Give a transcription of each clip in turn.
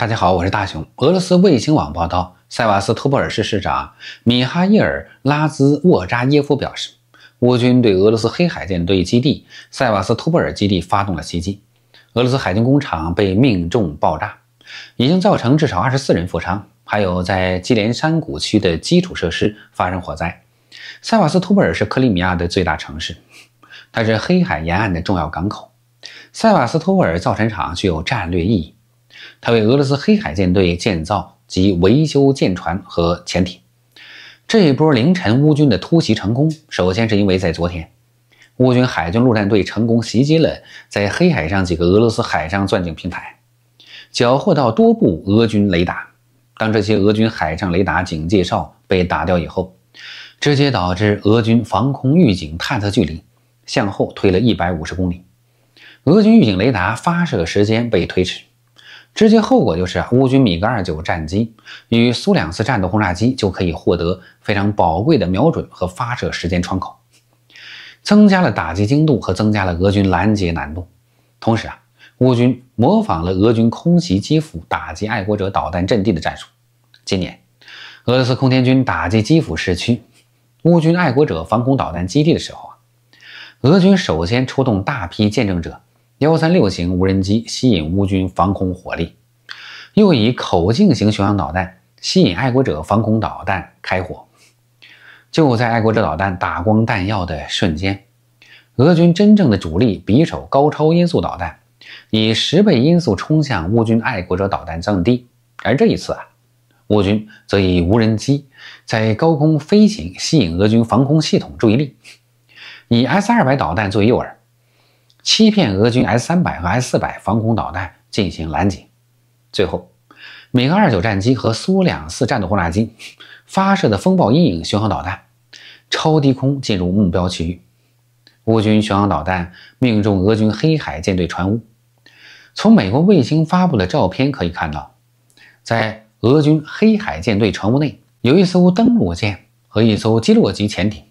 大家好，我是大熊。俄罗斯卫星网报道，塞瓦斯托波尔市市长米哈伊尔·拉兹沃扎耶夫表示，乌军对俄罗斯黑海舰队基地塞瓦斯托波尔基地发动了袭击，俄罗斯海军工厂被命中爆炸，已经造成至少二十四人负伤，还有在基连山谷区的基础设施发生火灾。塞瓦斯托波尔是克里米亚的最大城市，它是黑海沿岸的重要港口，塞瓦斯托波尔造船厂具有战略意义。他为俄罗斯黑海舰队建造及维修舰船和潜艇。这一波凌晨乌军的突袭成功，首先是因为在昨天，乌军海军陆战队成功袭击了在黑海上几个俄罗斯海上钻井平台，缴获到多部俄军雷达。当这些俄军海上雷达警戒哨被打掉以后，直接导致俄军防空预警探测距离向后推了一百五十公里，俄军预警雷达发射时间被推迟。直接后果就是啊，乌军米格二九战机与苏两次战斗轰炸机就可以获得非常宝贵的瞄准和发射时间窗口，增加了打击精度和增加了俄军拦截难度。同时啊，乌军模仿了俄军空袭基辅打击爱国者导弹阵地的战术。今年俄罗斯空天军打击基辅市区乌军爱国者防空导弹基地的时候啊，俄军首先出动大批见证者。幺三六型无人机吸引乌军防空火力，又以口径型巡航导弹吸引爱国者防空导弹开火。就在爱国者导弹打光弹药的瞬间，俄军真正的主力——匕首高超音速导弹，以十倍音速冲向乌军爱国者导弹阵地。而这一次啊，乌军则以无人机在高空飞行吸引俄军防空系统注意力，以 S 二百导弹作为诱饵。欺骗俄军 S 三百和 S 四百防空导弹进行拦截。最后，美29战机和苏两四战斗轰炸机发射的风暴阴影巡航导弹，超低空进入目标区域。乌军巡航导弹命中俄军黑海舰队船坞。从美国卫星发布的照片可以看到，在俄军黑海舰队船坞内有一艘登陆舰和一艘基洛级潜艇。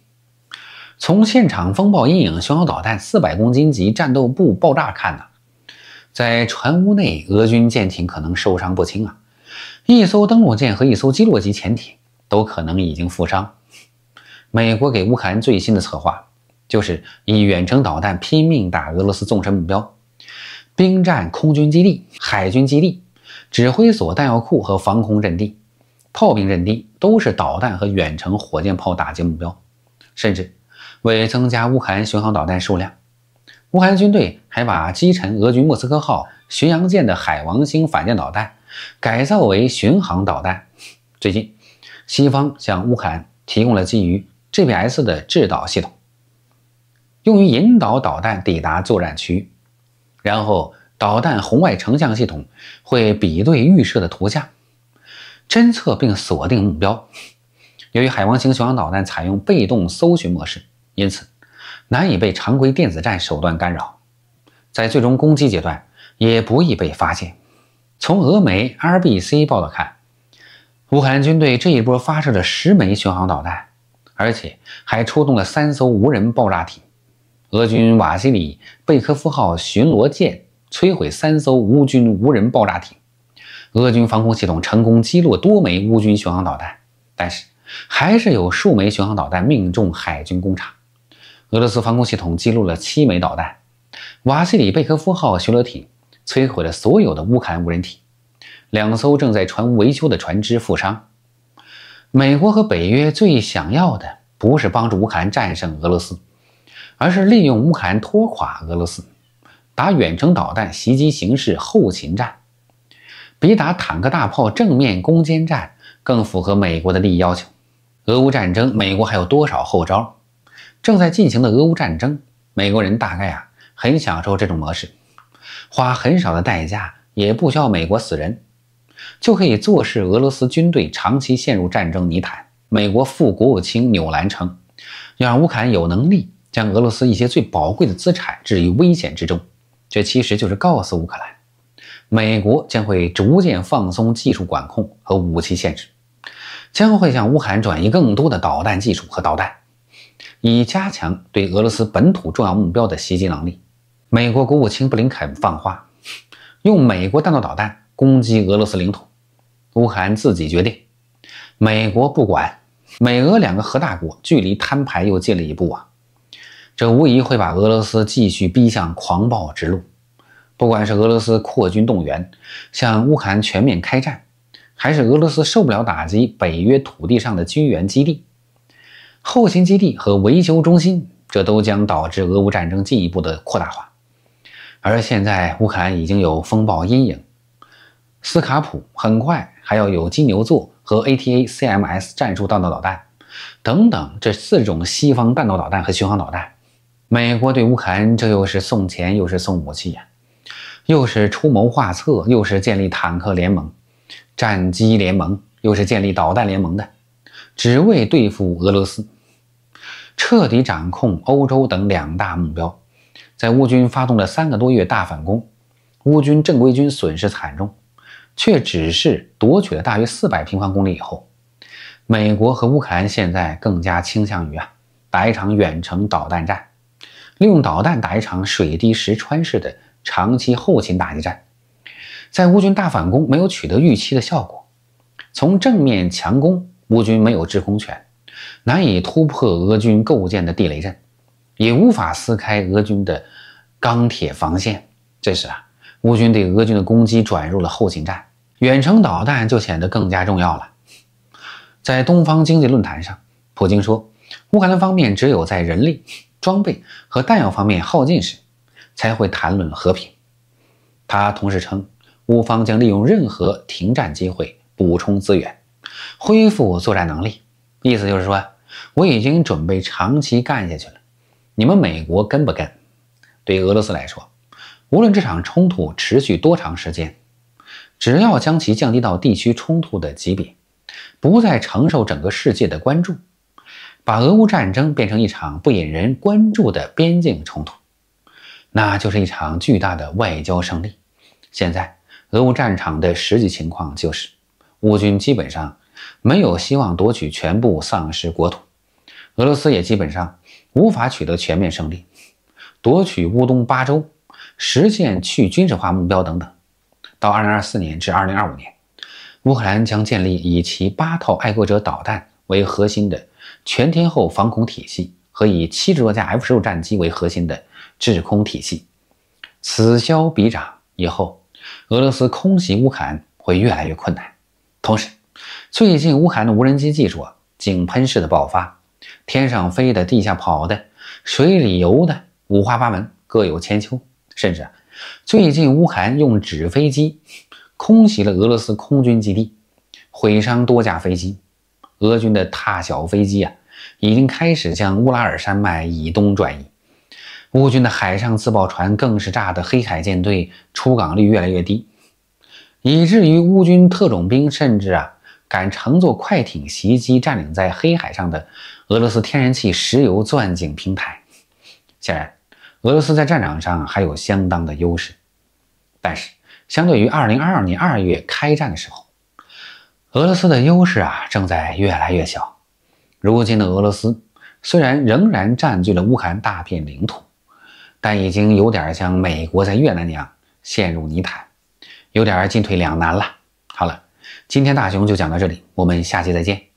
从现场风暴阴影、巡航导弹、四百公斤级战斗部爆炸看呢，在船坞内，俄军舰艇可能受伤不轻啊！一艘登陆舰和一艘击落级潜艇都可能已经负伤。美国给乌克兰最新的策划，就是以远程导弹拼命打俄罗斯纵深目标，兵站、空军基地、海军基地、指挥所、弹药库和防空阵地、炮兵阵地，都是导弹和远程火箭炮打击目标，甚至。为增加乌克兰巡航导弹数量，乌克兰军队还把击沉俄军莫斯科号巡洋舰的海王星反舰导弹改造为巡航导弹。最近，西方向乌克兰提供了基于 GPS 的制导系统，用于引导导弹抵达作战区域。然后，导弹红外成像系统会比对预设的图像，侦测并锁定目标。由于海王星巡航导弹采用被动搜寻模式。因此，难以被常规电子战手段干扰，在最终攻击阶段也不易被发现。从俄媒 RBC 报道看，乌克兰军队这一波发射了十枚巡航导弹，而且还出动了三艘无人爆炸艇。俄军瓦西里·贝科夫号巡逻舰摧毁三艘乌军无人爆炸艇，俄军防空系统成功击落多枚乌军巡航导弹，但是还是有数枚巡航导弹命中海军工厂。俄罗斯防空系统记录了七枚导弹，瓦西里贝科夫号巡逻艇摧毁了所有的乌克兰无人艇，两艘正在船坞维修的船只负伤。美国和北约最想要的不是帮助乌克兰战胜俄罗斯，而是利用乌克兰拖垮俄罗斯，打远程导弹袭击形式后勤战，比打坦克大炮正面攻坚战更符合美国的利益要求。俄乌战争，美国还有多少后招？正在进行的俄乌战争，美国人大概啊很享受这种模式，花很少的代价，也不需要美国死人，就可以坐视俄罗斯军队长期陷入战争泥潭。美国副国务卿纽兰称，让乌克兰有能力将俄罗斯一些最宝贵的资产置于危险之中，这其实就是告诉乌克兰，美国将会逐渐放松技术管控和武器限制，将会向乌克兰转移更多的导弹技术和导弹。以加强对俄罗斯本土重要目标的袭击能力，美国国务卿布林肯放话，用美国弹道导弹攻击俄罗斯领土，乌克兰自己决定，美国不管。美俄两个核大国距离摊牌又近了一步啊！这无疑会把俄罗斯继续逼向狂暴之路。不管是俄罗斯扩军动员，向乌克兰全面开战，还是俄罗斯受不了打击，北约土地上的军援基地。后勤基地和维修中心，这都将导致俄乌战争进一步的扩大化。而现在，乌克兰已经有风暴阴影、斯卡普，很快还要有金牛座和 ATA CMS 战术弹道导弹等等这四种西方弹道导弹和巡航导弹。美国对乌克兰，这又是送钱，又是送武器，呀、又是出谋划策，又是建立坦克联盟、战机联盟，又是建立导弹联盟的。只为对付俄罗斯，彻底掌控欧洲等两大目标，在乌军发动了三个多月大反攻，乌军正规军损失惨重，却只是夺取了大约四百平方公里以后，美国和乌克兰现在更加倾向于啊打一场远程导弹战，利用导弹打一场水滴石穿式的长期后勤打击战，在乌军大反攻没有取得预期的效果，从正面强攻。乌军没有制空权，难以突破俄军构建的地雷阵，也无法撕开俄军的钢铁防线。这时啊，乌军对俄军的攻击转入了后勤战，远程导弹就显得更加重要了。在东方经济论坛上，普京说：“乌克兰方面只有在人力、装备和弹药方面耗尽时，才会谈论和平。”他同时称，乌方将利用任何停战机会补充资源。恢复作战能力，意思就是说，我已经准备长期干下去了。你们美国跟不跟？对俄罗斯来说，无论这场冲突持续多长时间，只要将其降低到地区冲突的级别，不再承受整个世界的关注，把俄乌战争变成一场不引人关注的边境冲突，那就是一场巨大的外交胜利。现在，俄乌战场的实际情况就是，乌军基本上。没有希望夺取全部丧失国土，俄罗斯也基本上无法取得全面胜利，夺取乌东八州，实现去军事化目标等等。到二零二四年至二零二五年，乌克兰将建立以其八套爱国者导弹为核心的全天候防空体系和以七十多架 F 十六战机为核心的制空体系。此消彼长以后，俄罗斯空袭乌克兰会越来越困难，同时。最近，乌克兰的无人机技术啊井喷式的爆发，天上飞的、地下跑的、水里游的，五花八门，各有千秋。甚至啊，最近乌克兰用纸飞机空袭了俄罗斯空军基地，毁伤多架飞机。俄军的踏小飞机啊，已经开始向乌拉尔山脉以东转移。乌军的海上自爆船更是炸得黑海舰队出港率越来越低，以至于乌军特种兵甚至啊。敢乘坐快艇袭击占领在黑海上的俄罗斯天然气、石油钻井平台，显然俄罗斯在战场上还有相当的优势。但是，相对于2022年2月开战的时候，俄罗斯的优势啊正在越来越小。如今的俄罗斯虽然仍然占据了乌克兰大片领土，但已经有点像美国在越南那样陷入泥潭，有点进退两难了。今天大熊就讲到这里，我们下期再见。